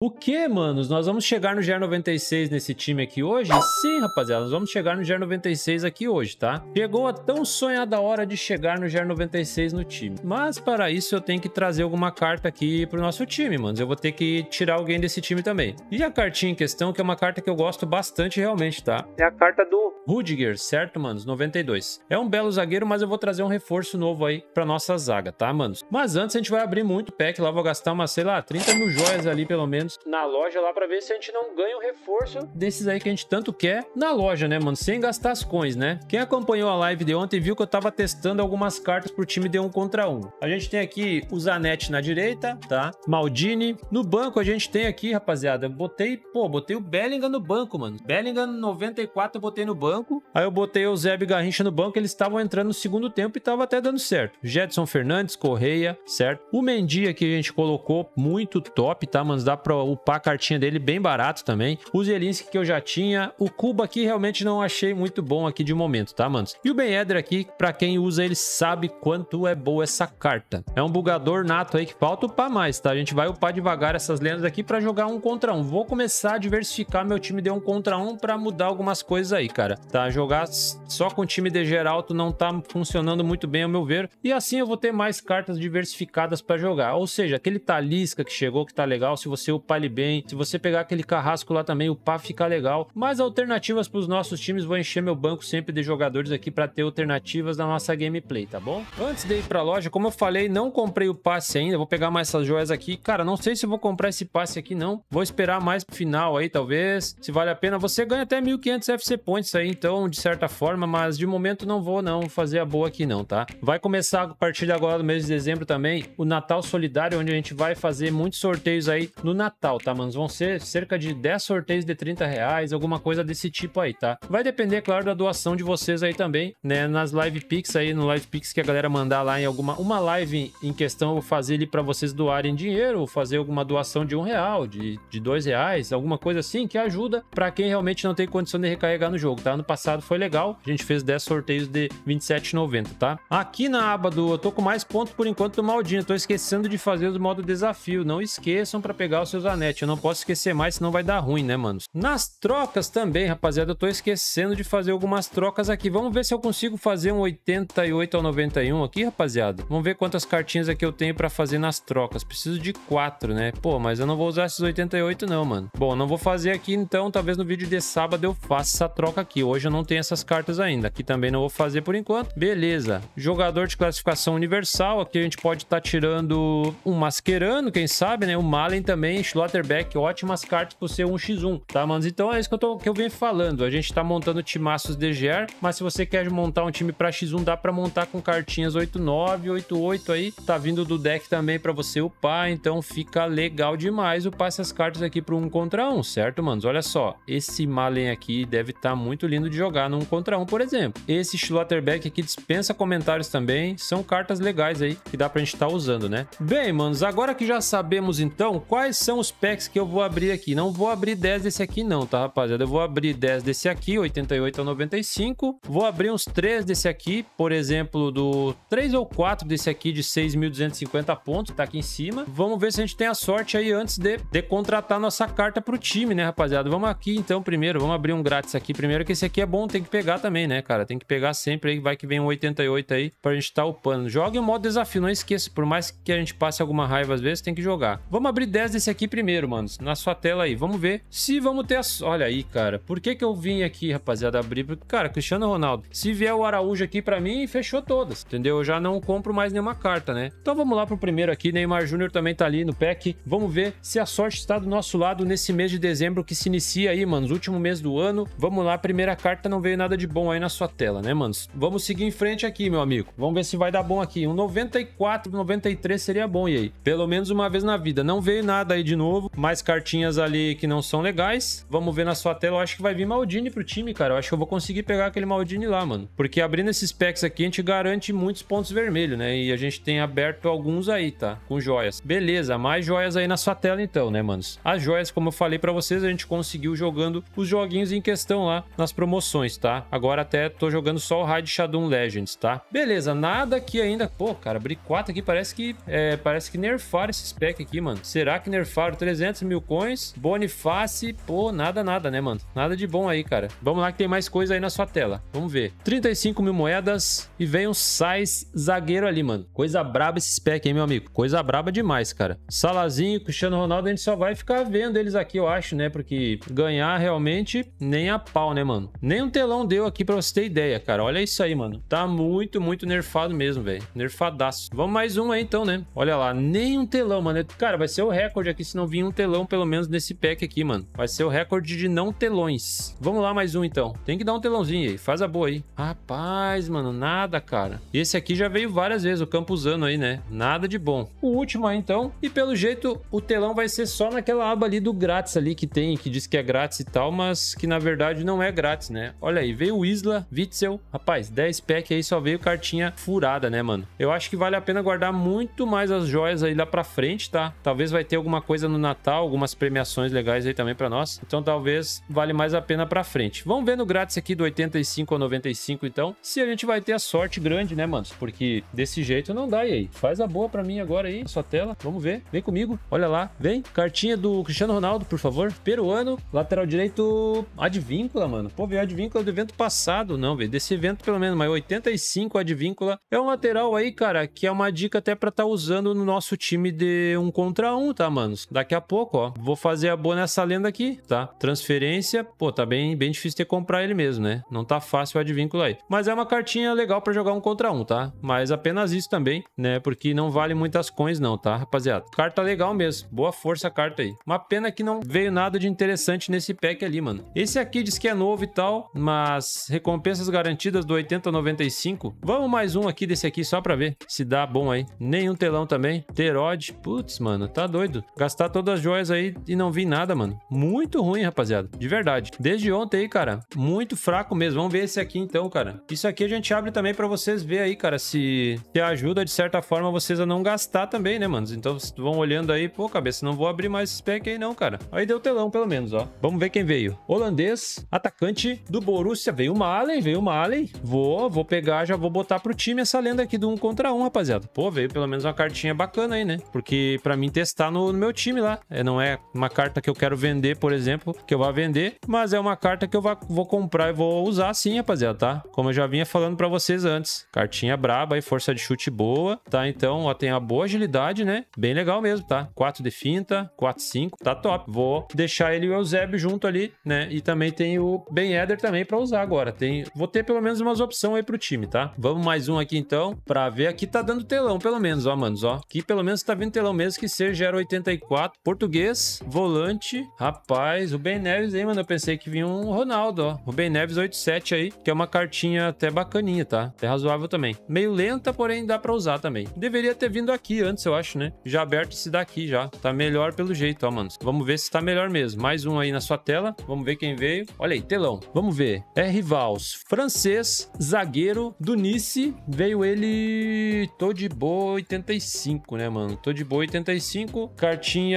O que, manos? Nós vamos chegar no GR96 nesse time aqui hoje? Sim, rapaziada, nós vamos chegar no GR96 aqui hoje, tá? Chegou a tão sonhada hora de chegar no GR96 no time. Mas para isso eu tenho que trazer alguma carta aqui pro nosso time, manos. Eu vou ter que tirar alguém desse time também. E a cartinha em questão, que é uma carta que eu gosto bastante realmente, tá? É a carta do Rudiger, certo, manos? 92. É um belo zagueiro, mas eu vou trazer um reforço novo aí pra nossa zaga, tá, manos? Mas antes a gente vai abrir muito pack lá, vou gastar uma, sei lá, 30 mil joias ali pelo menos na loja lá para ver se a gente não ganha um reforço desses aí que a gente tanto quer na loja, né, mano? Sem gastar as coins, né? Quem acompanhou a live de ontem viu que eu tava testando algumas cartas pro time de um contra um. A gente tem aqui o Zanetti na direita, tá? Maldini. No banco a gente tem aqui, rapaziada, botei, pô, botei o Bellingham no banco, mano. Bellingham 94 eu botei no banco. Aí eu botei o Zeb Garrincha no banco, eles estavam entrando no segundo tempo e tava até dando certo. Jetson Fernandes, Correia, certo? O Mendy aqui a gente colocou muito top, tá, mano? Dá pra upar a cartinha dele bem barato também. O Zelinski que eu já tinha. O Cuba aqui realmente não achei muito bom aqui de momento, tá, manos? E o Ben Eder aqui, pra quem usa ele sabe quanto é boa essa carta. É um bugador nato aí que falta upar mais, tá? A gente vai upar devagar essas lendas aqui pra jogar um contra um. Vou começar a diversificar meu time de um contra um pra mudar algumas coisas aí, cara. Tá? Jogar só com o time de Geralto não tá funcionando muito bem, ao meu ver. E assim eu vou ter mais cartas diversificadas pra jogar. Ou seja, aquele Talisca que chegou que tá legal, se você upar Pali bem. Se você pegar aquele carrasco lá também, o pá fica legal. Mas alternativas para os nossos times, vou encher meu banco sempre de jogadores aqui para ter alternativas na nossa gameplay, tá bom? Antes de ir para a loja, como eu falei, não comprei o passe ainda. Vou pegar mais essas joias aqui. Cara, não sei se vou comprar esse passe aqui, não. Vou esperar mais pro final aí, talvez. Se vale a pena, você ganha até 1.500 FC Points aí, então, de certa forma. Mas de momento não vou não fazer a boa aqui não, tá? Vai começar a partir de agora do mês de dezembro também o Natal Solidário, onde a gente vai fazer muitos sorteios aí no Natal Natal, tá, mas Vão ser cerca de 10 sorteios de 30 reais, alguma coisa desse tipo aí, tá? Vai depender, claro, da doação de vocês aí também, né? Nas live pics aí, no live pics que a galera mandar lá em alguma... Uma live em questão, eu fazer ele para vocês doarem dinheiro, ou fazer alguma doação de um real, de, de dois reais, alguma coisa assim, que ajuda para quem realmente não tem condição de recarregar no jogo, tá? Ano passado foi legal, a gente fez 10 sorteios de 27,90, tá? Aqui na aba do... Eu tô com mais ponto por enquanto do Maldinho, tô esquecendo de fazer o modo desafio, não esqueçam para pegar os seus Zanetti. Eu não posso esquecer mais, senão vai dar ruim, né, mano? Nas trocas também, rapaziada, eu tô esquecendo de fazer algumas trocas aqui. Vamos ver se eu consigo fazer um 88 ao 91 aqui, rapaziada. Vamos ver quantas cartinhas aqui eu tenho pra fazer nas trocas. Preciso de 4, né? Pô, mas eu não vou usar esses 88 não, mano. Bom, não vou fazer aqui, então talvez no vídeo de sábado eu faça essa troca aqui. Hoje eu não tenho essas cartas ainda. Aqui também não vou fazer por enquanto. Beleza. Jogador de classificação universal. Aqui a gente pode estar tá tirando um Mascherano, quem sabe, né? O Malen também, Slaughterback, ótimas cartas pro seu 1x1, tá, manos? Então é isso que eu, tô, que eu venho falando. A gente tá montando timaços DGR, mas se você quer montar um time pra X1, dá pra montar com cartinhas 89, 88 aí. Tá vindo do deck também pra você upar, então fica legal demais upar essas cartas aqui pro 1 contra 1, certo, manos? Olha só, esse Malen aqui deve estar tá muito lindo de jogar no 1 contra 1, por exemplo. Esse Slaughterback aqui dispensa comentários também, são cartas legais aí que dá pra gente estar tá usando, né? Bem, manos, agora que já sabemos então quais são os os packs que eu vou abrir aqui. Não vou abrir 10 desse aqui não, tá, rapaziada? Eu vou abrir 10 desse aqui, 88 a 95. Vou abrir uns 3 desse aqui, por exemplo, do 3 ou 4 desse aqui de 6.250 pontos, tá aqui em cima. Vamos ver se a gente tem a sorte aí antes de, de contratar nossa carta pro time, né, rapaziada? Vamos aqui então primeiro, vamos abrir um grátis aqui primeiro, que esse aqui é bom, tem que pegar também, né, cara? Tem que pegar sempre aí, vai que vem um 88 aí pra gente tá upando. Jogue o modo desafio, não esqueça, por mais que a gente passe alguma raiva às vezes, tem que jogar. Vamos abrir 10 desse aqui primeiro primeiro, mano, na sua tela aí. Vamos ver se vamos ter as... Olha aí, cara. Por que que eu vim aqui, rapaziada, abrir? Porque, cara, Cristiano Ronaldo, se vier o Araújo aqui para mim, fechou todas, entendeu? Eu já não compro mais nenhuma carta, né? Então vamos lá pro primeiro aqui. Neymar Júnior também tá ali no pack. Vamos ver se a sorte está do nosso lado nesse mês de dezembro que se inicia aí, mano. Último mês do ano. Vamos lá, primeira carta não veio nada de bom aí na sua tela, né, mano? Vamos seguir em frente aqui, meu amigo. Vamos ver se vai dar bom aqui. Um 94, 93 seria bom, e aí? Pelo menos uma vez na vida. Não veio nada aí de novo. Mais cartinhas ali que não são legais. Vamos ver na sua tela. Eu acho que vai vir Maldini pro time, cara. Eu acho que eu vou conseguir pegar aquele Maldini lá, mano. Porque abrindo esses packs aqui, a gente garante muitos pontos vermelhos, né? E a gente tem aberto alguns aí, tá? Com joias. Beleza, mais joias aí na sua tela então, né, manos? As joias, como eu falei pra vocês, a gente conseguiu jogando os joguinhos em questão lá nas promoções, tá? Agora até tô jogando só o Raid Shadow Legends, tá? Beleza, nada aqui ainda. Pô, cara, abri 4 aqui, parece que, é, parece que nerfaram esses packs aqui, mano. Será que nerfaram? Centauro, 300 mil coins. Boniface, pô, nada, nada, né, mano? Nada de bom aí, cara. Vamos lá que tem mais coisa aí na sua tela. Vamos ver. 35 mil moedas e vem um Sais zagueiro ali, mano. Coisa braba esse spec, hein, meu amigo? Coisa braba demais, cara. Salazinho, Cristiano Ronaldo, a gente só vai ficar vendo eles aqui, eu acho, né? Porque ganhar realmente nem a pau, né, mano? Nem um telão deu aqui pra você ter ideia, cara. Olha isso aí, mano. Tá muito, muito nerfado mesmo, velho. Nerfadaço. Vamos mais um aí, então, né? Olha lá, nem um telão, mano. Cara, vai ser o recorde aqui, se não vinha um telão, pelo menos nesse pack aqui, mano. Vai ser o recorde de não telões. Vamos lá, mais um então. Tem que dar um telãozinho aí. Faz a boa aí. Rapaz, mano, nada, cara. Esse aqui já veio várias vezes, o usando aí, né? Nada de bom. O último aí, então. E pelo jeito, o telão vai ser só naquela aba ali do grátis ali que tem, que diz que é grátis e tal, mas que na verdade não é grátis, né? Olha aí, veio o Isla, Witzel. Rapaz, 10 pack aí só veio cartinha furada, né, mano? Eu acho que vale a pena guardar muito mais as joias aí lá pra frente, tá? Talvez vai ter alguma coisa no Natal, algumas premiações legais aí também para nós. Então talvez vale mais a pena para frente. Vamos ver no grátis aqui do 85 a 95 então, se a gente vai ter a sorte grande, né, manos? Porque desse jeito não dá e aí. Faz a boa para mim agora aí, sua tela. Vamos ver. Vem comigo. Olha lá. Vem. Cartinha do Cristiano Ronaldo, por favor. Peruano, lateral direito advíncula, mano. Pô, veio advíncula do evento passado, não, velho. Desse evento pelo menos, mas 85 advíncula é um lateral aí, cara, que é uma dica até para estar tá usando no nosso time de um contra um, tá, manos? daqui a pouco, ó. Vou fazer a boa nessa lenda aqui, tá? Transferência, pô, tá bem, bem difícil ter que comprar ele mesmo, né? Não tá fácil o advínculo aí. Mas é uma cartinha legal para jogar um contra um, tá? Mas apenas isso também, né? Porque não vale muitas coins não, tá, rapaziada? Carta legal mesmo. Boa força a carta aí. Uma pena que não veio nada de interessante nesse pack ali, mano. Esse aqui diz que é novo e tal, mas recompensas garantidas do 80 a 95. Vamos mais um aqui desse aqui só pra ver se dá bom aí. Nenhum telão também. Terod. Putz, mano, tá doido. Gastar todas as joias aí e não vi nada, mano. Muito ruim, rapaziada. De verdade. Desde ontem aí, cara. Muito fraco mesmo. Vamos ver esse aqui então, cara. Isso aqui a gente abre também pra vocês ver aí, cara, se, se ajuda de certa forma vocês a não gastar também, né, mano? Então vocês vão olhando aí, pô, cabeça, não vou abrir mais esse pack aí não, cara. Aí deu telão, pelo menos, ó. Vamos ver quem veio. Holandês, atacante do Borussia. Veio o Malen, veio o Malen. Vou, vou pegar, já vou botar pro time essa lenda aqui do um contra um, rapaziada. Pô, veio pelo menos uma cartinha bacana aí, né? Porque pra mim testar no, no meu time, time lá. É, não é uma carta que eu quero vender, por exemplo, que eu vá vender, mas é uma carta que eu vá, vou comprar e vou usar sim, rapaziada, tá? Como eu já vinha falando para vocês antes. Cartinha braba e força de chute boa, tá? Então, ó, tem a boa agilidade, né? Bem legal mesmo, tá? 4 de finta, 4, 5, tá top. Vou deixar ele e o Eusebio junto ali, né? E também tem o Ben Eder também para usar agora. Tem, vou ter pelo menos umas opções aí pro time, tá? Vamos mais um aqui então, para ver. Aqui tá dando telão, pelo menos, ó, manos, ó. Aqui pelo menos tá vindo telão mesmo, que seja 0,84 Renato, português, volante. Rapaz, o Ben Neves aí, mano. Eu pensei que vinha um Ronaldo, ó. O Ben Neves 87 aí, que é uma cartinha até bacaninha, tá? Até razoável também. Meio lenta, porém dá pra usar também. Deveria ter vindo aqui antes, eu acho, né? Já aberto esse daqui já. Tá melhor pelo jeito, ó, mano. Vamos ver se tá melhor mesmo. Mais um aí na sua tela. Vamos ver quem veio. Olha aí, telão. Vamos ver. É Rivals, francês, zagueiro do Nice. Veio ele... Tô de boa 85, né, mano? Tô de boa 85. Cartinha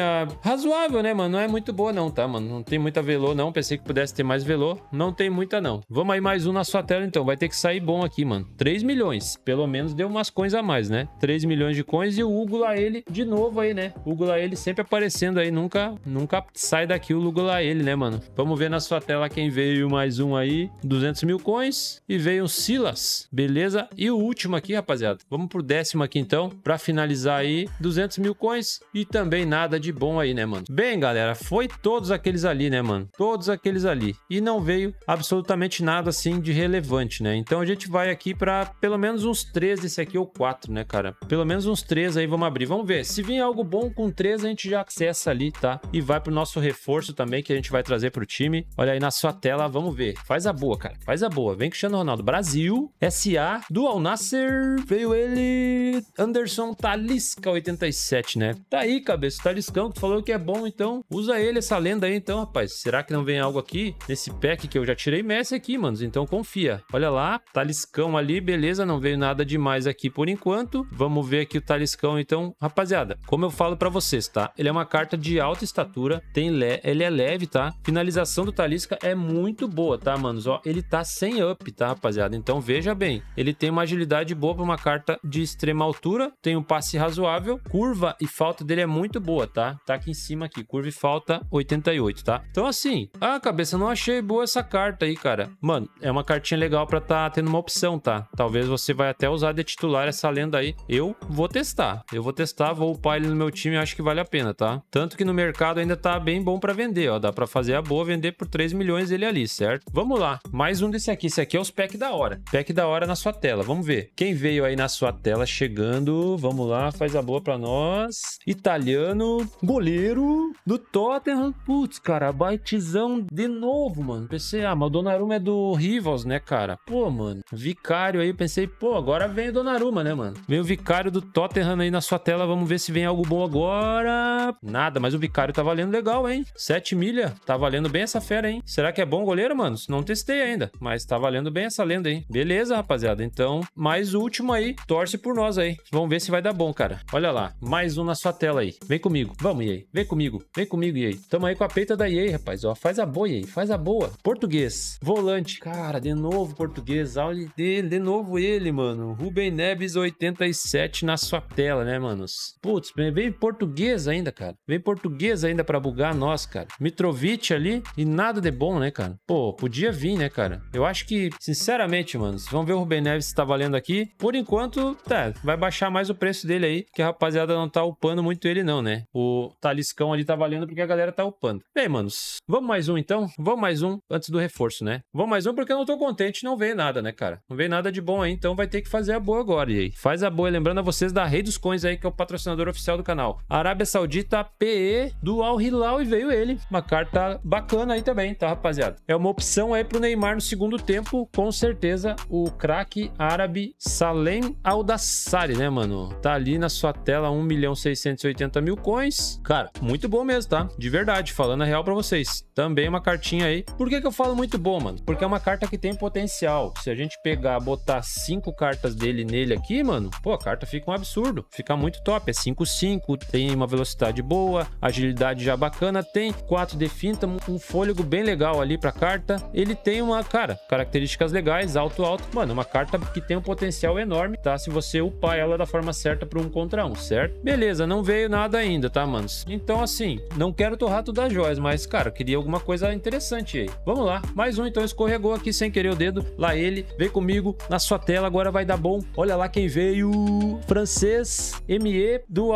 razoável, né, mano? Não é muito boa não, tá, mano? Não tem muita velô não, pensei que pudesse ter mais velô. Não tem muita não. Vamos aí mais um na sua tela então, vai ter que sair bom aqui, mano. 3 milhões, pelo menos deu umas coins a mais, né? 3 milhões de coins e o Hugo ele de novo aí, né? O Hugo ele sempre aparecendo aí, nunca, nunca sai daqui o Hugo ele, né, mano? Vamos ver na sua tela quem veio mais um aí, 200 mil coins e veio o Silas, beleza? E o último aqui, rapaziada, vamos pro décimo aqui então, pra finalizar aí, 200 mil coins e também nada de bom aí, né, mano? Bem, galera, foi todos aqueles ali, né, mano? Todos aqueles ali. E não veio absolutamente nada assim de relevante, né? Então a gente vai aqui para pelo menos uns três desse aqui ou quatro, né, cara? Pelo menos uns três aí vamos abrir. Vamos ver. Se vir algo bom com três, a gente já acessa ali, tá? E vai pro nosso reforço também que a gente vai trazer pro time. Olha aí na sua tela, vamos ver. Faz a boa, cara. Faz a boa. Vem Cristiano Ronaldo. Brasil, SA, do Nasser, veio ele Anderson Talisca 87, né? Tá aí, cabeça. Talisca Cascão, que tu falou que é bom, então usa ele, essa lenda aí, então, rapaz. Será que não vem algo aqui? Nesse pack que eu já tirei Messi aqui, manos, então confia. Olha lá, Taliscão ali, beleza, não veio nada demais aqui por enquanto. Vamos ver aqui o Taliscão, então. Rapaziada, como eu falo para vocês, tá? Ele é uma carta de alta estatura, tem le... ele é leve, tá? Finalização do Talisca é muito boa, tá, manos? Ó, ele tá sem up, tá, rapaziada? Então veja bem, ele tem uma agilidade boa pra uma carta de extrema altura, tem um passe razoável, curva e falta dele é muito boa, tá? tá? Tá aqui em cima aqui, curva e falta 88, tá? Então assim, ah, cabeça, não achei boa essa carta aí, cara. Mano, é uma cartinha legal pra tá tendo uma opção, tá? Talvez você vai até usar de titular essa lenda aí. Eu vou testar. Eu vou testar, vou upar ele no meu time, acho que vale a pena, tá? Tanto que no mercado ainda tá bem bom pra vender, ó. Dá pra fazer a boa, vender por 3 milhões ele ali, certo? Vamos lá, mais um desse aqui. Esse aqui é os pack da hora. Pack da hora na sua tela, vamos ver. Quem veio aí na sua tela chegando, vamos lá, faz a boa pra nós. Italiano, Goleiro do Tottenham. Putz, cara, baitizão de novo, mano. Pensei, ah, mas o Donnarumma é do Rivals, né, cara? Pô, mano, Vicário aí, pensei, pô, agora vem o Donnarumma, né, mano? Vem o Vicário do Tottenham aí na sua tela, vamos ver se vem algo bom agora. Nada, mas o Vicário tá valendo legal, hein? 7 milha, tá valendo bem essa fera, hein? Será que é bom goleiro, mano? Não testei ainda, mas tá valendo bem essa lenda, hein? Beleza, rapaziada. Então, mais último aí, torce por nós aí. Vamos ver se vai dar bom, cara. Olha lá, mais um na sua tela aí. Vem comigo. Vamos, EA. Vem comigo. Vem comigo, EA. Tamo aí com a peita da EA, rapaz. Ó, faz a boa, EA. Faz a boa. Português. Volante. Cara, de novo português. Olha dele. De novo ele, mano. Ruben Neves 87 na sua tela, né, manos? Putz, vem português ainda, cara. Vem português ainda pra bugar nós, cara. Mitrovic ali e nada de bom, né, cara? Pô, podia vir, né, cara? Eu acho que, sinceramente, manos, vamos ver o Ruben Neves se tá valendo aqui. Por enquanto, tá, vai baixar mais o preço dele aí, que a rapaziada não tá upando muito ele não, né? O taliscão ali tá valendo porque a galera tá upando. Bem, manos, vamos mais um então? Vamos mais um antes do reforço, né? Vamos mais um porque eu não tô contente, não veio nada, né, cara? Não veio nada de bom aí, então vai ter que fazer a boa agora, e aí? Faz a boa, lembrando a vocês da Rei dos Coins aí, que é o patrocinador oficial do canal. Arábia Saudita PE do Al Hilal e veio ele. Uma carta bacana aí também, tá, rapaziada? É uma opção aí pro Neymar no segundo tempo, com certeza o craque árabe Salem Aldassari, né, mano? Tá ali na sua tela 1 milhão 680 mil coins cara, muito bom mesmo, tá? De verdade, falando a real para vocês. Também uma cartinha aí. Por que, que eu falo muito bom, mano? Porque é uma carta que tem potencial. Se a gente pegar, botar cinco cartas dele nele aqui, mano, pô, a carta fica um absurdo. Fica muito top. É 5-5, tem uma velocidade boa, agilidade já bacana, tem 4 de um fôlego bem legal ali pra carta. Ele tem uma, cara, características legais, alto, alto. Mano, uma carta que tem um potencial enorme, tá? Se você upar ela da forma certa para um contra um, certo? Beleza, não veio nada ainda, tá? tá, mano? Então, assim, não quero torrato das joias, mas, cara, queria alguma coisa interessante aí. Vamos lá, mais um então escorregou aqui sem querer o dedo. Lá ele, vem comigo na sua tela, agora vai dar bom. Olha lá quem veio, francês ME do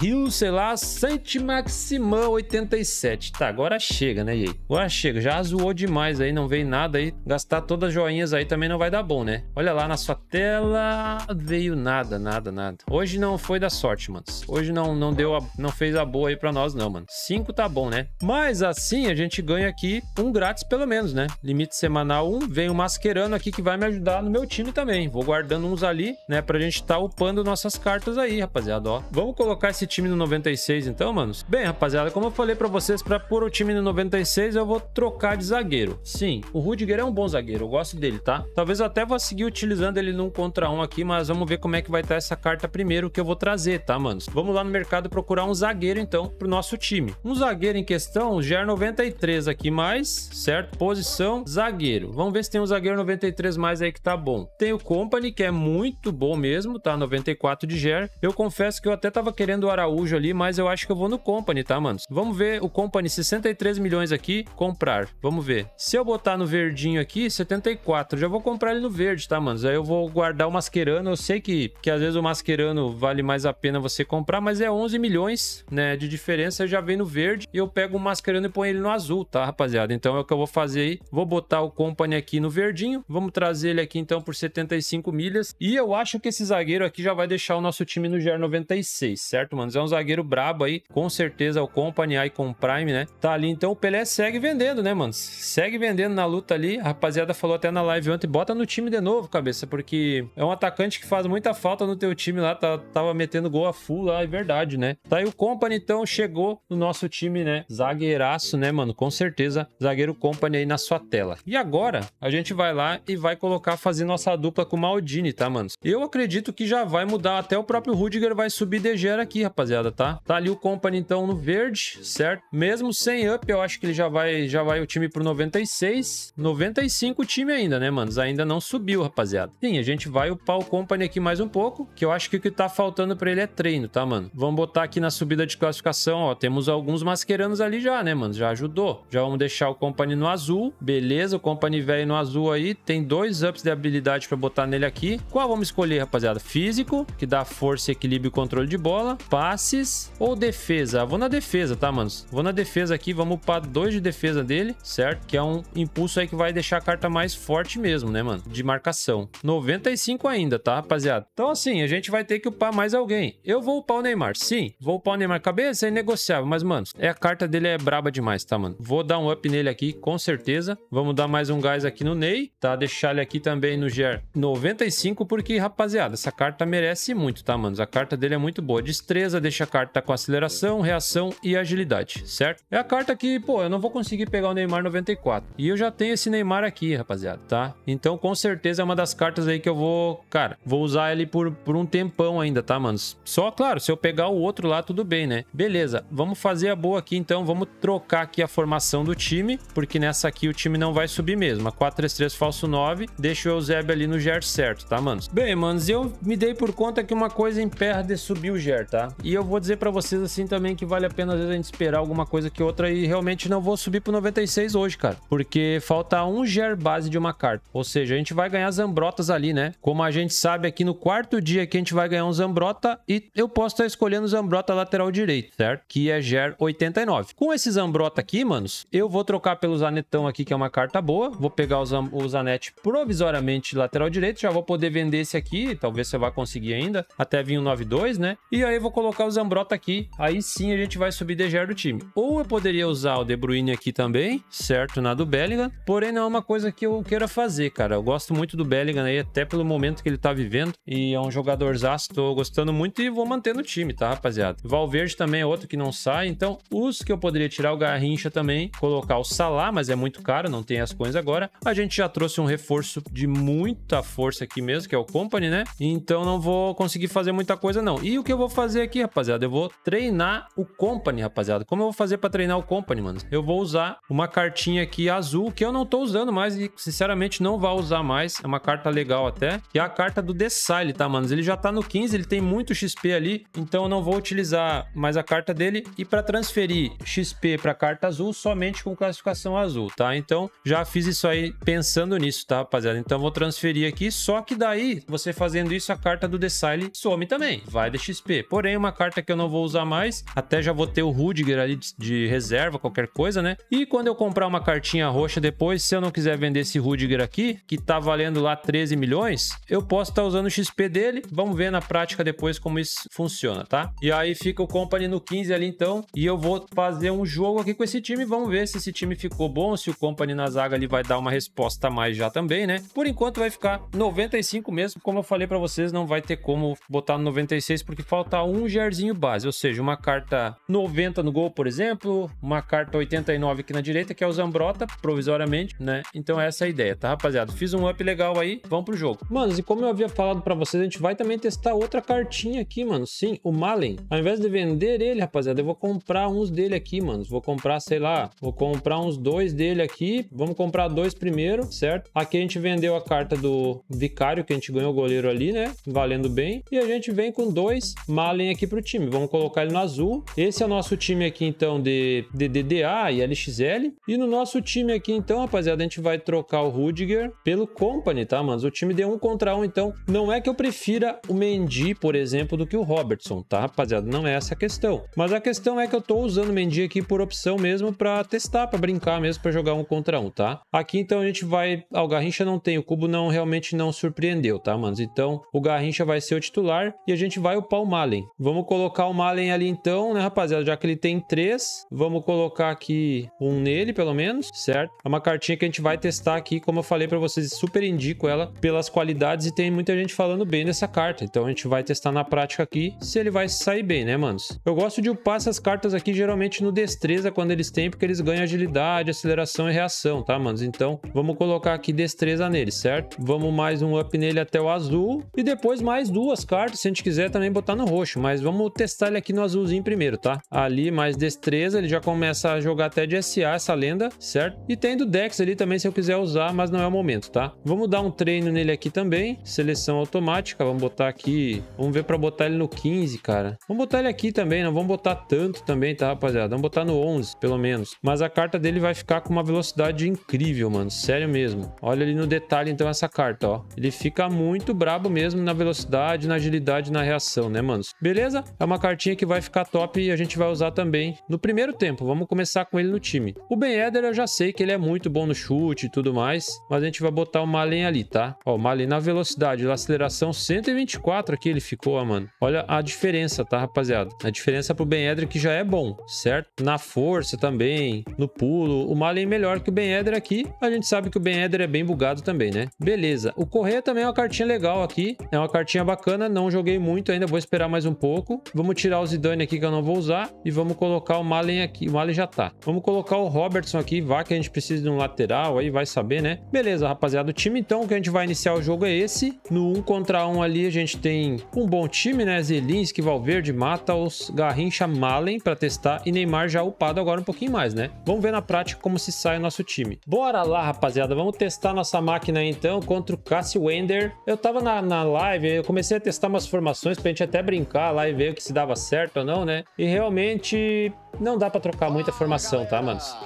Rio, sei lá, Saint Maximin 87. Tá, agora chega, né, aí? Agora chega, já zoou demais aí, não veio nada aí. Gastar todas as joinhas aí também não vai dar bom, né? Olha lá na sua tela, veio nada, nada, nada. Hoje não foi da sorte, mano. Hoje não, não não deu a, não fez a boa aí pra nós, não, mano. 5 tá bom, né? Mas assim a gente ganha aqui um grátis pelo menos, né? Limite semanal 1. Um, vem o Masquerano aqui que vai me ajudar no meu time também. Vou guardando uns ali, né? Pra gente tá upando nossas cartas aí, rapaziada, ó. Vamos colocar esse time no 96 então, manos? Bem, rapaziada, como eu falei pra vocês, pra pôr o time no 96 eu vou trocar de zagueiro. Sim, o Rudiger é um bom zagueiro, eu gosto dele, tá? Talvez eu até vá seguir utilizando ele num contra um aqui, mas vamos ver como é que vai estar tá essa carta primeiro que eu vou trazer, tá, manos? Vamos lá no mercado mercado procurar um zagueiro, então, para o nosso time. Um zagueiro em questão, GER 93 aqui mais, certo? Posição, zagueiro. Vamos ver se tem um zagueiro 93 mais aí que tá bom. Tem o Company, que é muito bom mesmo, tá? 94 de GER. Eu confesso que eu até tava querendo o Araújo ali, mas eu acho que eu vou no Company, tá, mano? Vamos ver o Company, 63 milhões aqui, comprar. Vamos ver. Se eu botar no verdinho aqui, 74. Já vou comprar ele no verde, tá, mano? Aí eu vou guardar o Mascherano. Eu sei que, que às vezes o Mascherano vale mais a pena você comprar, mas é 11 12 milhões né, de diferença já vem no verde e eu pego o mascarando e ponho ele no azul, tá, rapaziada? Então é o que eu vou fazer aí. Vou botar o Company aqui no verdinho. Vamos trazer ele aqui então por 75 milhas. E eu acho que esse zagueiro aqui já vai deixar o nosso time no GR 96, certo, mano? É um zagueiro brabo aí. Com certeza o Company aí com Prime, né? Tá ali. Então o Pelé segue vendendo, né, mano? Segue vendendo na luta ali. A rapaziada falou até na live ontem, bota no time de novo, cabeça, porque é um atacante que faz muita falta no teu time lá. Tá, tava metendo gol a full lá, é verdade, né? né? Tá aí o Company, então, chegou no nosso time, né? Zagueiraço, né, mano? Com certeza, zagueiro Company aí na sua tela. E agora, a gente vai lá e vai colocar, fazer nossa dupla com o Maldini, tá, mano? Eu acredito que já vai mudar, até o próprio Rudiger vai subir de gera aqui, rapaziada, tá? Tá ali o Company, então, no verde, certo? Mesmo sem up, eu acho que ele já vai, já vai o time pro 96, 95 o time ainda, né, mano, Ainda não subiu, rapaziada. Sim, a gente vai upar o Company aqui mais um pouco, que eu acho que o que tá faltando pra ele é treino, tá, mano? Vamos botar botar tá aqui na subida de classificação, ó, temos alguns masqueranos ali já, né, mano? Já ajudou. Já vamos deixar o Company no azul, beleza? O Company velho no azul aí, tem dois ups de habilidade pra botar nele aqui. Qual vamos escolher, rapaziada? Físico, que dá força, equilíbrio e controle de bola. Passes ou defesa? vou na defesa, tá, mano? Vou na defesa aqui, vamos upar dois de defesa dele, certo? Que é um impulso aí que vai deixar a carta mais forte mesmo, né, mano? De marcação. 95 ainda, tá, rapaziada? Então, assim, a gente vai ter que upar mais alguém. Eu vou upar o Neymar, sim assim, vou pôr o Neymar cabeça, é negociável. Mas, mano, é a carta dele é braba demais, tá, mano? Vou dar um up nele aqui, com certeza. Vamos dar mais um gás aqui no Ney, tá? Deixar ele aqui também no GER 95, porque, rapaziada, essa carta merece muito, tá, mano? A carta dele é muito boa. Destreza deixa a carta com aceleração, reação e agilidade, certo? É a carta que, pô, eu não vou conseguir pegar o Neymar 94. E eu já tenho esse Neymar aqui, rapaziada, tá? Então, com certeza, é uma das cartas aí que eu vou, cara, vou usar ele por, por um tempão ainda, tá, mano? Só, claro, se eu pegar o outro outro lá, tudo bem, né? Beleza, vamos fazer a boa aqui então, vamos trocar aqui a formação do time, porque nessa aqui o time não vai subir mesmo. A 4-3-3 falso 9, deixa o Eusebio ali no ger certo, tá, manos? Bem, manos, eu me dei por conta que uma coisa emperra de subir o ger tá? E eu vou dizer pra vocês assim também que vale a pena às vezes a gente esperar alguma coisa que outra e realmente não vou subir pro 96 hoje, cara, porque falta um ger base de uma carta. Ou seja, a gente vai ganhar Zambrotas ali, né? Como a gente sabe aqui no quarto dia que a gente vai ganhar um Zambrota e eu posso estar escolhendo Zambrotas Zambrota lateral direito, certo? Que é GER 89. Com esse Zambrota aqui, manos, eu vou trocar pelo Zanetão aqui, que é uma carta boa. Vou pegar o, Zan o provisoriamente lateral direito. Já vou poder vender esse aqui, talvez você vá conseguir ainda, até vir o 92, né? E aí eu vou colocar o Zambrota aqui. Aí sim a gente vai subir de GER do time. Ou eu poderia usar o De Bruyne aqui também, certo? Na do Bellingham. Porém, não é uma coisa que eu queira fazer, cara. Eu gosto muito do Bellingham aí, até pelo momento que ele tá vivendo. E é um jogadorzaço, tô gostando muito e vou manter no time, tá? rapaziada. Valverde também é outro que não sai, então os que eu poderia tirar, o Garrincha também, colocar o Salah, mas é muito caro, não tem as coisas agora. A gente já trouxe um reforço de muita força aqui mesmo, que é o Company, né? Então não vou conseguir fazer muita coisa não. E o que eu vou fazer aqui, rapaziada? Eu vou treinar o Company, rapaziada. Como eu vou fazer para treinar o Company, mano? Eu vou usar uma cartinha aqui azul, que eu não tô usando mais e sinceramente não vou usar mais. É uma carta legal até, que é a carta do Desile, tá, mano? Ele já tá no 15, ele tem muito XP ali, então eu não vou vou utilizar mais a carta dele e para transferir XP para carta azul somente com classificação azul, tá? Então já fiz isso aí pensando nisso, tá, rapaziada? Então vou transferir aqui, só que daí você fazendo isso a carta do Desile some também, vai de XP. Porém uma carta que eu não vou usar mais, até já vou ter o Rudiger ali de reserva, qualquer coisa, né? E quando eu comprar uma cartinha roxa depois, se eu não quiser vender esse Rudiger aqui, que tá valendo lá 13 milhões, eu posso estar tá usando o XP dele. Vamos ver na prática depois como isso funciona, tá? E aí fica o Company no 15 ali, então. E eu vou fazer um jogo aqui com esse time. Vamos ver se esse time ficou bom, se o Company na zaga ali vai dar uma resposta a mais já também, né? Por enquanto vai ficar 95 mesmo. Como eu falei para vocês, não vai ter como botar no 96 porque falta um gerzinho base. Ou seja, uma carta 90 no gol, por exemplo. Uma carta 89 aqui na direita, que é o Zambrota, provisoriamente, né? Então essa é a ideia, tá, rapaziada? Fiz um up legal aí, vamos pro jogo. Manos, e como eu havia falado para vocês, a gente vai também testar outra cartinha aqui, mano. Sim, o Malen tem. Ao invés de vender ele, rapaziada, eu vou comprar uns dele aqui, mano. Vou comprar, sei lá, vou comprar uns dois dele aqui. Vamos comprar dois primeiro, certo? Aqui a gente vendeu a carta do Vicário, que a gente ganhou o goleiro ali, né? Valendo bem. E a gente vem com dois Malen aqui pro time. Vamos colocar ele no azul. Esse é o nosso time aqui, então, de, DDA e LXL. E no nosso time aqui, então, rapaziada, a gente vai trocar o Rudiger pelo Company, tá, mano? O time de um contra um, então, não é que eu prefira o Mendy, por exemplo, do que o Robertson, tá, rapaziada? rapaziada, não é essa a questão. Mas a questão é que eu tô usando o Mendy aqui por opção mesmo para testar, para brincar mesmo, para jogar um contra um, tá? Aqui então a gente vai... Ah, o Garrincha não tem, o Cubo não realmente não surpreendeu, tá, manos? Então o Garrincha vai ser o titular e a gente vai upar o Malen. Vamos colocar o Malen ali então, né, rapaziada? Já que ele tem três, vamos colocar aqui um nele, pelo menos, certo? É uma cartinha que a gente vai testar aqui, como eu falei para vocês, super indico ela pelas qualidades e tem muita gente falando bem dessa carta. Então a gente vai testar na prática aqui se ele vai sair sair bem, né, manos? Eu gosto de upar essas cartas aqui geralmente no destreza quando eles têm, porque eles ganham agilidade, aceleração e reação, tá, manos? Então, vamos colocar aqui destreza nele, certo? Vamos mais um up nele até o azul e depois mais duas cartas, se a gente quiser também botar no roxo, mas vamos testar ele aqui no azulzinho primeiro, tá? Ali mais destreza, ele já começa a jogar até de SA essa lenda, certo? E tem do Dex ali também se eu quiser usar, mas não é o momento, tá? Vamos dar um treino nele aqui também, seleção automática, vamos botar aqui, vamos ver para botar ele no 15, cara. Vamos botar ele aqui também, não vamos botar tanto também, tá, rapaziada? Vamos botar no 11, pelo menos. Mas a carta dele vai ficar com uma velocidade incrível, mano. Sério mesmo. Olha ali no detalhe, então, essa carta, ó. Ele fica muito brabo mesmo na velocidade, na agilidade, na reação, né, manos? Beleza? É uma cartinha que vai ficar top e a gente vai usar também no primeiro tempo. Vamos começar com ele no time. O Ben Eder, eu já sei que ele é muito bom no chute e tudo mais, mas a gente vai botar o Malen ali, tá? Ó, o Malen na velocidade, na aceleração 124 aqui ele ficou, ó, mano. Olha a diferença, tá? tá, rapaziada? A diferença pro Ben Eder que já é bom, certo? Na força também, no pulo. O Malen é melhor que o Ben Eder aqui. A gente sabe que o Ben Eder é bem bugado também, né? Beleza. O Correia também é uma cartinha legal aqui. É uma cartinha bacana. Não joguei muito ainda. Vou esperar mais um pouco. Vamos tirar o Zidane aqui que eu não vou usar. E vamos colocar o Malen aqui. O Malen já tá. Vamos colocar o Robertson aqui. Vá que a gente precisa de um lateral. Aí vai saber, né? Beleza, rapaziada. O time então que a gente vai iniciar o jogo é esse. No 1 um contra 1 um ali a gente tem um bom time, né? Zelinski, Valverde. Verde mata os Garrincha Malen para testar e Neymar já upado agora um pouquinho mais, né? Vamos ver na prática como se sai o nosso time. Bora lá, rapaziada. Vamos testar nossa máquina então contra o Cassi Wender. Eu tava na, na live, eu comecei a testar umas formações pra gente até brincar lá e ver o que se dava certo ou não, né? E realmente não dá para trocar muita formação, tá, manos?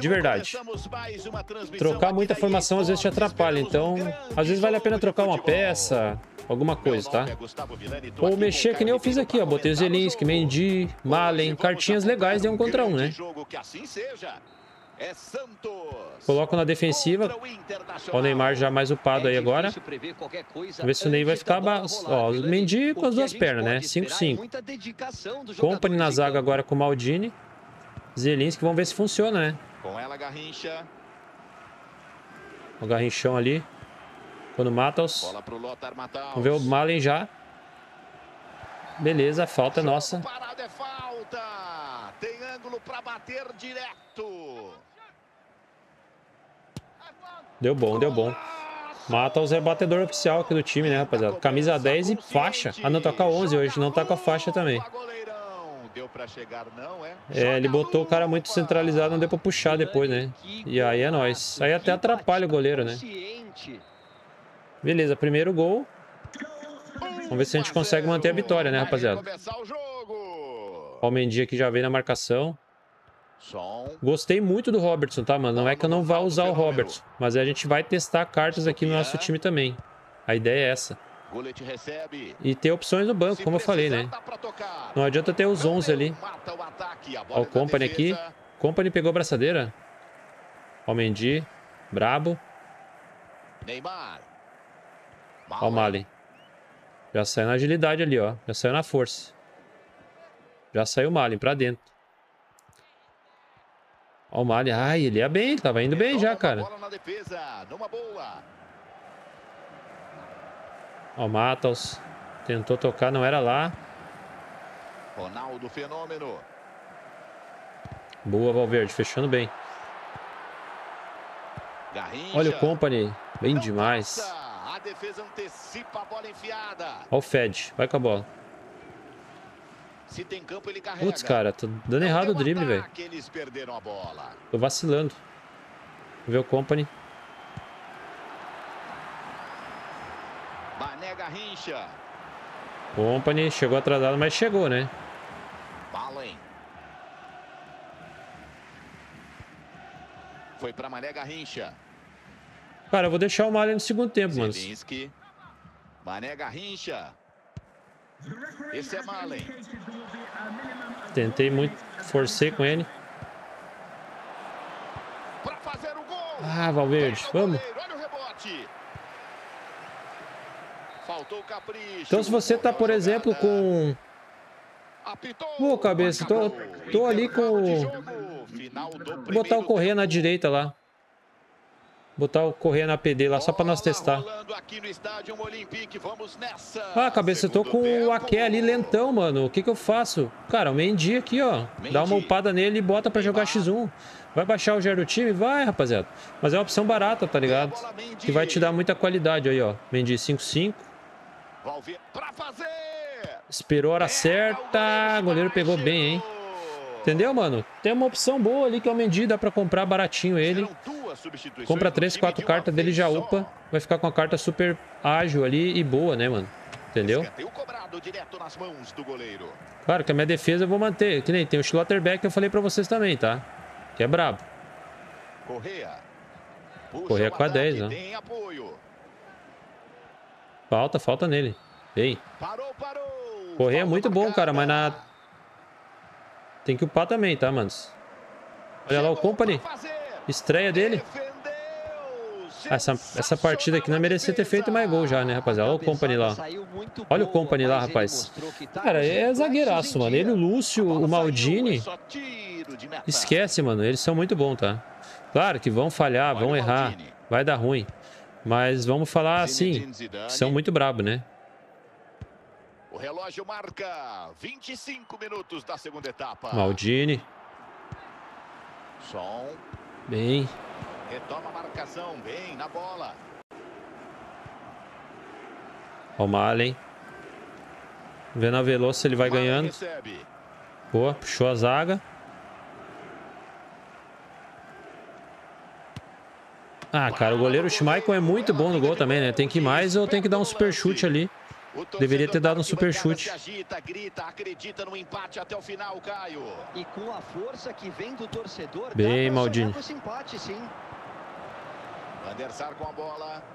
de verdade. Trocar muita formação às vezes te atrapalha, então às vezes vale a pena trocar uma peça, alguma coisa, tá? É Ou mexer que nem eu fiz aqui, ó. Botei Zelinski, Mendy, Malen, cartinhas legais de um contra um, né? Assim é Coloco na defensiva. Ó, o Neymar já mais upado é aí agora. Vamos ver se o Ney vai ficar... Ó, o Mendy com as duas pernas, né? 5-5. Company na zaga agora com o Maldini. Zelinski, vamos ver se funciona, né? Com ela, Garrincha. O Garrinchão ali. Quando mata os. Bola pro Lothar Vamos ver o Malen já. Beleza, falta é Jogo nossa. Parada é falta. Tem ângulo para bater direto. Deu bom, deu bom. Mata os é batedor oficial aqui do time, né, rapaziada? Camisa 10 e faixa. Ah, não, tá com a 11 hoje. Não tá com a faixa também. Deu para chegar, não é? É, ele botou o cara muito centralizado, não deu para puxar depois, né? E aí é nós. Aí até atrapalha o goleiro, né? Beleza, primeiro gol. Vamos ver se a gente consegue manter a vitória, né, rapaziada? Ó, o Mendy aqui já veio na marcação. Gostei muito do Robertson, tá, mano? Não é que eu não vá usar o Robertson, mas a gente vai testar cartas aqui no nosso time também. A ideia é essa. E ter opções no banco, como eu falei, né? Tá Não adianta ter os 11 ali. Tá ó, o Company aqui. Company pegou a braçadeira. Ó, o Mendy. Brabo. Neymar. Ó, o Mali. Já saiu na agilidade ali, ó. Já saiu na força. Já saiu o Mali pra dentro. Ó, o Mali. Ai, ele ia bem. Tava indo bem já, cara. numa boa. Ó, Matos. Tentou tocar, não era lá. Ronaldo Fenômeno. Boa, Valverde. Fechando bem. Garrincha. Olha o Company. Bem não demais. Passa. A defesa antecipa a bola enfiada. Ó o Fed. Vai com a bola. Se tem campo, ele carrega. Putz, cara, tá dando não errado o drible, velho. Tô vacilando. Vê o Company. Mané Garrincha. Company chegou atrasado, mas chegou, né? Balen. Foi para Mané Garrincha. Cara, eu vou deixar o Malen no segundo tempo, mano. Mané Garrincha. Esse é Malen. Tentei muito, forcei com ele. Ah, Valverde, vamos. Então se você tá, por exemplo, com... Pô, cabeça, tô, tô ali com... Vou botar o correr na direita lá. Botar o correr na PD lá, só pra nós testar. Ah, cabeça, eu tô com o Aké ali lentão, mano. O que que eu faço? Cara, o Mendy aqui, ó. Dá uma upada nele e bota pra jogar X1. Vai baixar o gero do time? Vai, rapaziada. Mas é uma opção barata, tá ligado? Que vai te dar muita qualidade aí, ó. Mendy 5-5 fazer. Esperou a hora é certa. O goleiro pegou bem, hein? Entendeu, mano? Tem uma opção boa ali que é o Mendy, dá pra comprar baratinho ele. Compra 3, 4 cartas dele já upa. Vai ficar com a carta super ágil ali e boa, né, mano? Entendeu? Claro que a minha defesa eu vou manter. Que nem tem o Schlotterbeck que eu falei pra vocês também, tá? Que é brabo. Correia. Correia com a 10, ó. Falta, falta nele. Ei. Parou, parou. Correr é muito bom, cara, mas na... Tem que upar também, tá, manos? Olha lá o Company. Estreia dele. Essa, essa partida aqui não merecia ter feito mais gol já, né, rapaziada? Olha o Company lá. Olha o Company lá, rapaz. Tá cara, é zagueiraço, mano. Ele, o Lúcio, o Maldini... Esquece, mano. Eles são muito bons, tá? Claro que vão falhar, vão errar. Vai dar ruim. Mas vamos falar assim, são muito brabo, né? O relógio marca 25 minutos da segunda etapa. Maldini. Som. Bem. Retoma a marcação, bem na bola. O'Malley. Vendo a Veloso, ele vai Malen ganhando. Recebe. Boa, puxou a zaga. Ah, cara, o goleiro Schmeichel é muito bom no gol também, né? Tem que ir mais ou tem que dar um super chute ali. Deveria ter dado um super chute. Agita, grita, final, torcedor, Bem, Maldini. Empate,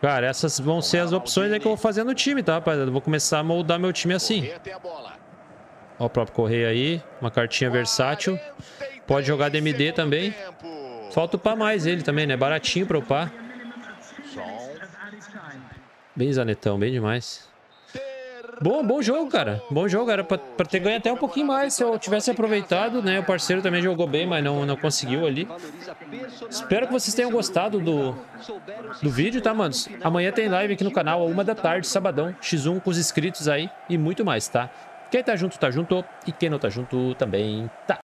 Cara, essas vão ser as opções aí que eu vou fazer no time, tá, rapaziada? Vou começar a moldar meu time assim. Ó o próprio Correia aí. Uma cartinha versátil. Pode jogar DMD também. Tempo. Falta upar mais ele também, né? Baratinho pra upar. Bem zanetão, bem demais. Bom, bom jogo, cara. Bom jogo, era pra, pra, ter ganho até um pouquinho mais se eu tivesse aproveitado, né? O parceiro também jogou bem, mas não, não conseguiu ali. Espero que vocês tenham gostado do, do vídeo, tá, manos? Amanhã tem live aqui no canal, uma da tarde, sabadão, X1 com os inscritos aí e muito mais, tá? Quem tá junto, tá junto. E quem não tá junto também tá.